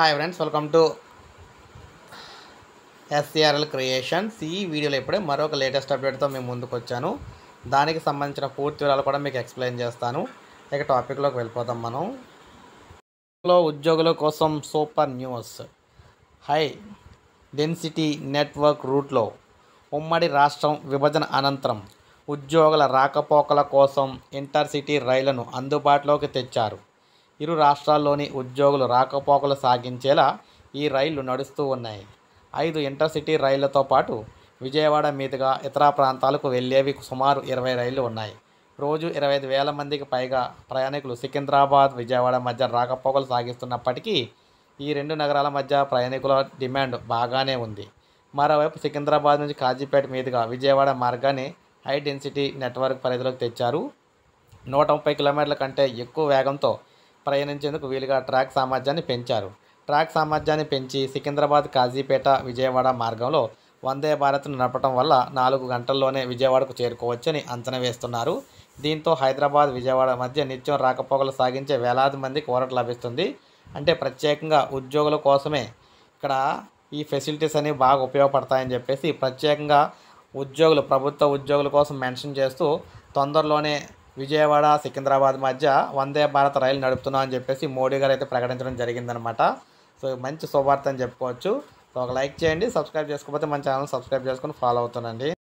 hi friends welcome to SCRL creations ఈ వీడియోలో ఇప్పుడే మరొక లేటెస్ట్ అప్డేట్తో మేము ముందుకు వచ్చాను దానికి సంబంధించిన పూర్తి వివరాలు కూడా మీకు ఎక్స్ప్లెయిన్ చేస్తాను ఇక టాపిక్లోకి వెళ్ళిపోతాం మనం ఉద్యోగుల కోసం super news high density network రూట్లో ఉమ్మడి రాష్ట్రం విభజన అనంతరం ఉద్యోగుల రాకపోకల కోసం ఇంటర్సిటీ రైళ్లను అందుబాటులోకి తెచ్చారు ఇరు రాష్ట్రాల్లోని ఉద్యోగులు రాకపోకలు సాగించేలా ఈ రైళ్లు నడుస్తూ ఉన్నాయి ఐదు ఇంటర్సిటీ రైళ్లతో పాటు విజయవాడ మీదుగా ఇతర ప్రాంతాలకు వెళ్ళేవి సుమారు ఇరవై రైళ్లు ఉన్నాయి రోజు ఇరవై ఐదు వేల మందికి పైగా ప్రయాణికులు సికింద్రాబాద్ విజయవాడ మధ్య రాకపోకలు సాగిస్తున్నప్పటికీ ఈ రెండు నగరాల మధ్య ప్రయాణికుల డిమాండ్ బాగానే ఉంది మరోవైపు సికింద్రాబాద్ నుంచి కాజీపేట మీదుగా విజయవాడ మార్గాన్ని హై డెన్సిటీ నెట్వర్క్ పరిధిలోకి తెచ్చారు నూట ముప్పై కిలోమీటర్ల కంటే ఎక్కువ వేగంతో ప్రయాణించేందుకు వీలుగా ట్రాక్ సామర్థ్యాన్ని పెంచారు ట్రాక్ సామర్థ్యాన్ని పెంచి సికింద్రాబాద్ కాజీపేట విజయవాడ మార్గంలో వందే భారత్ను నడపడం వల్ల నాలుగు గంటల్లోనే విజయవాడకు చేరుకోవచ్చని అంచనా వేస్తున్నారు దీంతో హైదరాబాద్ విజయవాడ మధ్య నిత్యం రాకపోకలు సాగించే వేలాది మంది కోరట లభిస్తుంది అంటే ప్రత్యేకంగా ఉద్యోగుల కోసమే ఇక్కడ ఈ ఫెసిలిటీస్ అనేవి బాగా ఉపయోగపడతాయని చెప్పేసి ప్రత్యేకంగా ఉద్యోగులు ప్రభుత్వ ఉద్యోగుల కోసం మెన్షన్ చేస్తూ తొందరలోనే విజయవాడ సికింద్రాబాద్ మధ్య వందే భారత్ రైలు నడుపుతున్నాం అని చెప్పేసి మోడీ గారు అయితే ప్రకటించడం జరిగిందనమాట సో మంచి శుభార్త అని చెప్పుకోవచ్చు సో ఒక లైక్ చేయండి సబ్స్క్రైబ్ చేసుకోకపోతే మన ఛానల్ సబ్స్క్రైబ్ చేసుకొని ఫాలో అవుతానండి